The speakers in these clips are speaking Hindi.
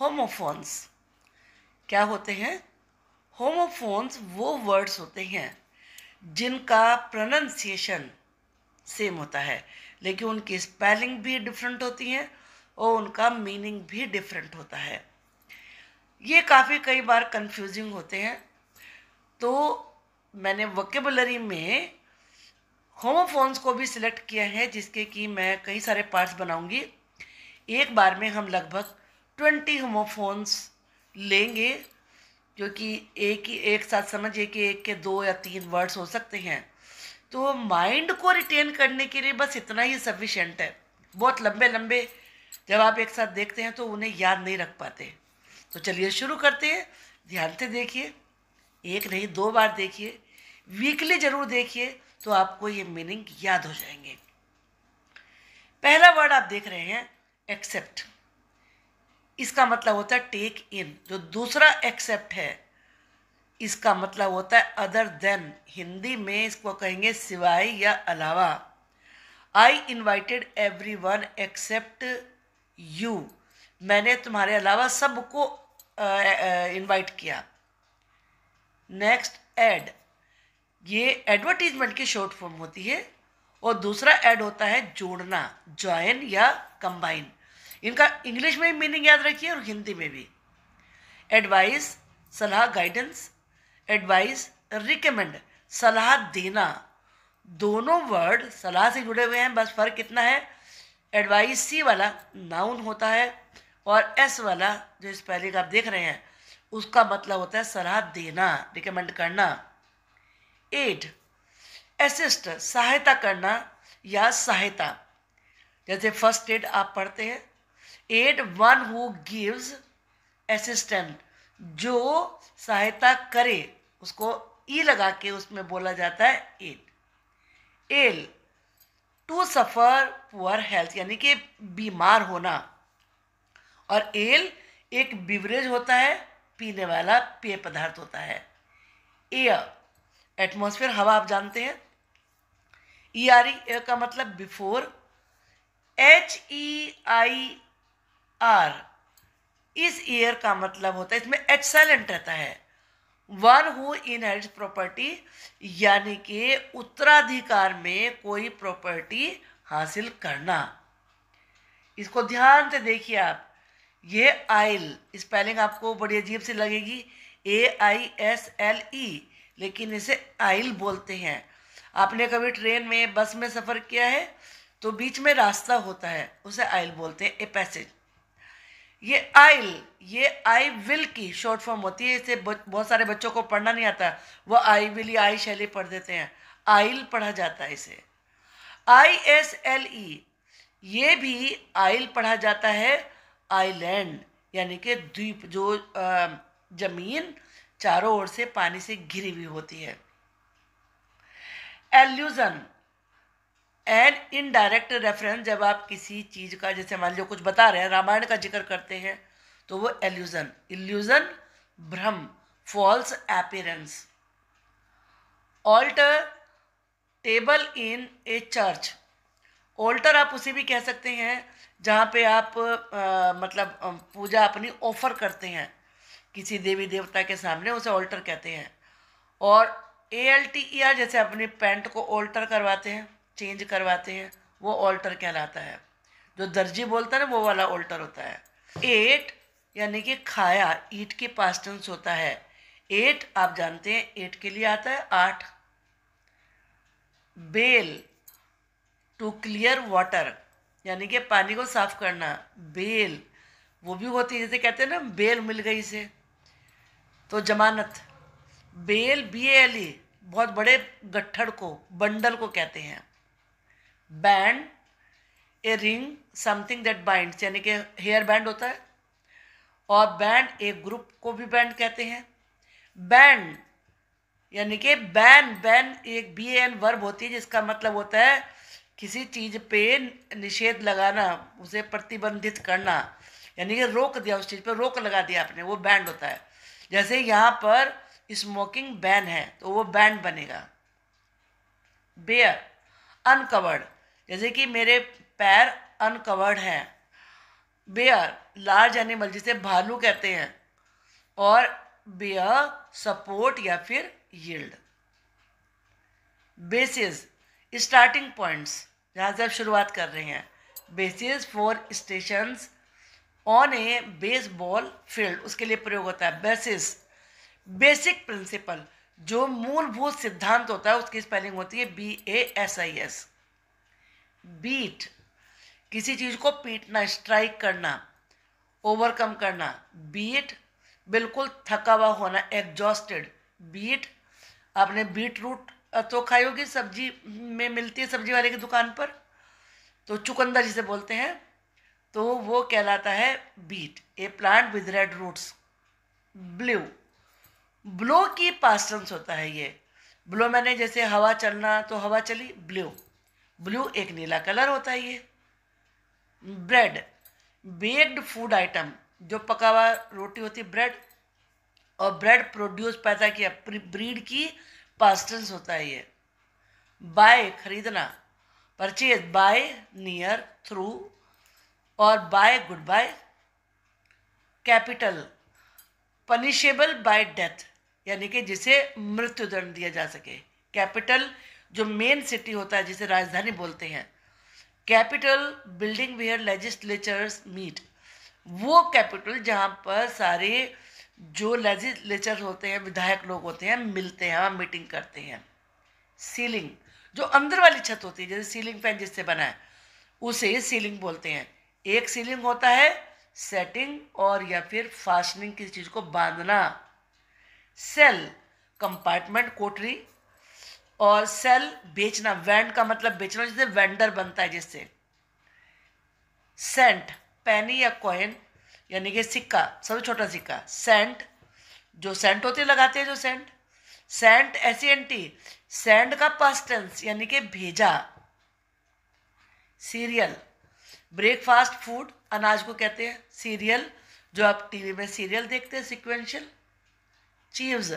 होमोफोन्स क्या होते हैं होमोफोन्स वो वर्ड्स होते हैं जिनका प्रोनंसिएशन सेम होता है लेकिन उनकी स्पेलिंग भी डिफरेंट होती है और उनका मीनिंग भी डिफरेंट होता है ये काफ़ी कई बार कंफ्यूजिंग होते हैं तो मैंने वोकेबलरी में होमोफोन्स को भी सिलेक्ट किया है जिसके कि मैं कई सारे पार्ट्स बनाऊंगी एक बार में हम लगभग ट्वेंटी होमोफोन्स लेंगे जो कि एक ही एक साथ समझिए कि एक के दो या तीन वर्ड्स हो सकते हैं तो माइंड को रिटेन करने के लिए बस इतना ही सफिशेंट है बहुत लंबे लंबे जब आप एक साथ देखते हैं तो उन्हें याद नहीं रख पाते तो चलिए शुरू करते हैं ध्यान से देखिए एक नहीं दो बार देखिए वीकली ज़रूर देखिए तो आपको ये मीनिंग याद हो जाएंगे पहला वर्ड आप देख रहे हैं एक्सेप्ट इसका मतलब होता है टेक इन जो दूसरा एक्सेप्ट है इसका मतलब होता है अदर देन हिंदी में इसको कहेंगे सिवाय या अलावा I invited everyone except you मैंने तुम्हारे अलावा सबको इन्वाइट किया नेक्स्ट एड ये एडवर्टीजमेंट की शॉर्ट फॉर्म होती है और दूसरा ऐड होता है जोड़ना ज्वाइन या कंबाइन इनका इंग्लिश में भी मीनिंग याद रखिए और हिंदी में भी एडवाइस सलाह गाइडेंस एडवाइस रिकमेंड सलाह देना दोनों वर्ड सलाह से जुड़े हुए हैं बस फर्क कितना है एडवाइस सी वाला नाउन होता है और एस वाला जो इस पहले का आप देख रहे हैं उसका मतलब होता है सलाह देना रिकमेंड करना एड असिस्ट सहायता करना या सहायता जैसे फर्स्ट एड आप पढ़ते हैं aid one who gives assistant जो सहायता करे उसको ई e लगा के उसमें बोला जाता है aid ail to suffer poor health यानी कि बीमार होना और एल एक बिवरेज होता है पीने वाला पेय पदार्थ होता है एयर एटमोसफेयर हवा आप जानते हैं ई आर ई का मतलब before H E I R इस ईयर का मतलब होता है इसमें एच साइलेंट रहता है वन हु इनहेरिट्स प्रॉपर्टी यानी कि उत्तराधिकार में कोई प्रॉपर्टी हासिल करना इसको ध्यान से देखिए आप ये आइल स्पेलिंग आपको बड़ी अजीब सी लगेगी ए आई एस एल ई लेकिन इसे आइल बोलते हैं आपने कभी ट्रेन में बस में सफ़र किया है तो बीच में रास्ता होता है उसे आइल बोलते हैं ए पैसेज ये आई ये आई विल की शॉर्ट फॉर्म होती है इसे बहुत सारे बच्चों को पढ़ना नहीं आता वो आई विल या आई शैली पढ़ देते हैं आइल पढ़ा जाता है इसे आई एस एल ई ये भी आइल पढ़ा जाता है आइलैंड यानी कि द्वीप जो जमीन चारों ओर से पानी से घिरी हुई होती है एल्यूजन एंड इनडायरेक्ट रेफरेंस जब आप किसी चीज़ का जैसे मान लो कुछ बता रहे हैं रामायण का जिक्र करते हैं तो वो एल्यूज़न इल्यूज़न भ्रम false appearance altar table in a church altar आप उसे भी कह सकते हैं जहाँ पे आप आ, मतलब पूजा अपनी ऑफर करते हैं किसी देवी देवता के सामने उसे ऑल्टर कहते हैं और A L T E R जैसे अपने पेंट को ऑल्टर करवाते हैं चेंज करवाते हैं वो ऑल्टर कहलाता है जो दर्जी बोलता है ना वो वाला ऑल्टर होता है एट यानी कि खाया ईट के पास टेंस होता है एट आप जानते हैं एट के लिए आता है आठ बेल टू क्लियर वाटर यानी कि पानी को साफ करना बेल वो भी होती है जैसे कहते हैं ना बेल मिल गई से तो जमानत बेल बी एल ई बहुत बड़े गट्ठड़ को बंडल को कहते हैं band a ring something that bind यानी कि हेयर बैंड होता है और बैंड एक ग्रुप को भी बैंड कहते हैं बैंड यानी कि बैन बैन एक बी एन वर्ब होती है जिसका मतलब होता है किसी चीज़ पे निषेध लगाना उसे प्रतिबंधित करना यानी कि रोक दिया उस चीज़ पर रोक लगा दिया आपने वो बैंड होता है जैसे यहाँ पर स्मोकिंग बैन है तो वो बैंड बनेगा बेयर अनकवर्ड जैसे कि मेरे पैर अनकवर्ड हैं बेयर लार्ज एनिमल जिसे भालू कहते हैं और बेयर सपोर्ट या फिर यील्ड बेसिस स्टार्टिंग पॉइंट्स जहाँ से आप शुरुआत कर रहे हैं bases for stations on a baseball field उसके लिए प्रयोग होता है बेसिस बेसिक प्रिंसिपल जो मूलभूत सिद्धांत होता है उसकी स्पेलिंग होती है B A S I S beat किसी चीज़ को पीटना स्ट्राइक करना ओवरकम करना बीट बिल्कुल थका हुआ होना एग्जॉस्टेड बीट आपने बीट रूट तो खाई होगी सब्जी में मिलती है सब्जी वाले की दुकान पर तो चुकंदर जिसे बोलते हैं तो वो कहलाता है beet a plant with red roots blue blow की पास्टेंस होता है ये ब्लो मैंने जैसे हवा चलना तो हवा चली ब्लू ब्लू एक नीला कलर होता है ये ब्रेड बेक्ड फूड आइटम जो पका हुआ रोटी होती है ब्रेड और ब्रेड प्रोड्यूस पैदा किया ब्रीड की पास्टेंस होता है ये बाय खरीदना परचेज बाय नियर थ्रू और bye goodbye capital punishable by death यानी कि जिसे मृत्युदंड दिया जा सके कैपिटल जो मेन सिटी होता है जिसे राजधानी बोलते हैं capitol building where legislatures meet वो कैपिटल जहाँ पर सारे जो लेजिस्लेचर होते हैं विधायक लोग होते हैं मिलते हैं और मीटिंग करते हैं सीलिंग जो अंदर वाली छत होती है जैसे सीलिंग फैन जिससे बना है उसे सीलिंग बोलते हैं एक सीलिंग होता है सेटिंग और या फिर फास्टनिंग किसी चीज़ को बांधना सेल कंपार्टमेंट कोटरी और सेल बेचना वेंड का मतलब बेचना जिससे वेंडर बनता है जिससे सेंट पैनी या कॉइन यानी कि सिक्का सबसे छोटा सिक्का सेंट जो सेंट होते लगाते हैं जो cent sent S N T send का पास्टेंस यानी कि भेजा सीरियल ब्रेकफास्ट फूड अनाज को कहते हैं सीरियल जो आप टीवी में सीरियल देखते हैं सिक्वेंशियल चीव्स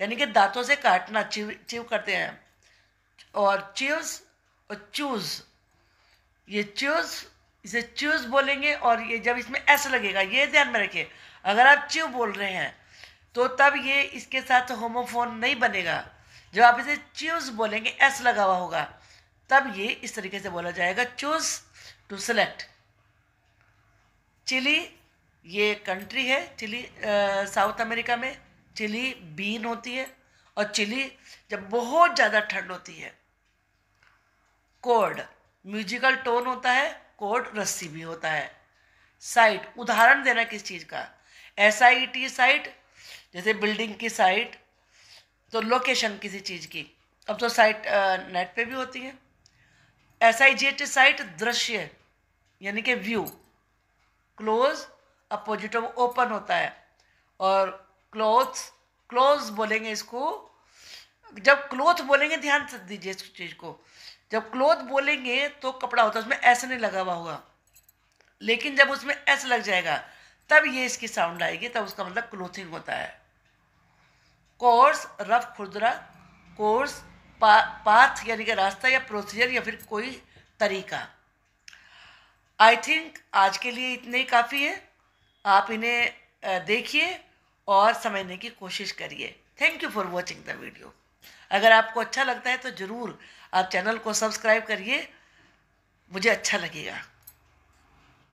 यानी कि दांतों से काटना चीव चीव करते हैं और चूज़ और चूज ये चूज इसे चूज बोलेंगे और ये जब इसमें एस लगेगा ये ध्यान में रखिए अगर आप च्यू बोल रहे हैं तो तब ये इसके साथ होमोफोन नहीं बनेगा जब आप इसे च्यूज बोलेंगे एस लगा हुआ होगा तब ये इस तरीके से बोला जाएगा चूज टू सेलेक्ट चिली ये कंट्री है चिली साउथ अमेरिका में चिली बीन होती है और चिली जब बहुत ज़्यादा ठंड होती है कोड म्यूजिकल टोन होता है कोड रस्सी भी होता है साइट उदाहरण देना किस चीज़ का एस आई टी साइट जैसे बिल्डिंग की साइट तो लोकेशन किसी चीज़ की अब तो साइट नेट पे भी होती है S I G H sight दृश्य यानी कि व्यू क्लोज अपोजिट ओपन होता है और क्लोथ्स क्लोज बोलेंगे इसको जब क्लोथ बोलेंगे ध्यान से दीजिए इस चीज़ को जब क्लोथ बोलेंगे तो कपड़ा होता है उसमें ऐसे नहीं लगा हुआ होगा लेकिन जब उसमें ऐसे लग जाएगा तब ये इसकी साउंड आएगी तब उसका मतलब क्लोथिंग होता है कोर्स रफ खुदरा कोर्स पा, पाथ यानी कि रास्ता या प्रोसीजर या फिर कोई तरीका आई थिंक आज के लिए इतने ही काफ़ी है आप इन्हें देखिए और समझने की कोशिश करिए thank you for watching the video अगर आपको अच्छा लगता है तो ज़रूर आप चैनल को सब्सक्राइब करिए मुझे अच्छा लगेगा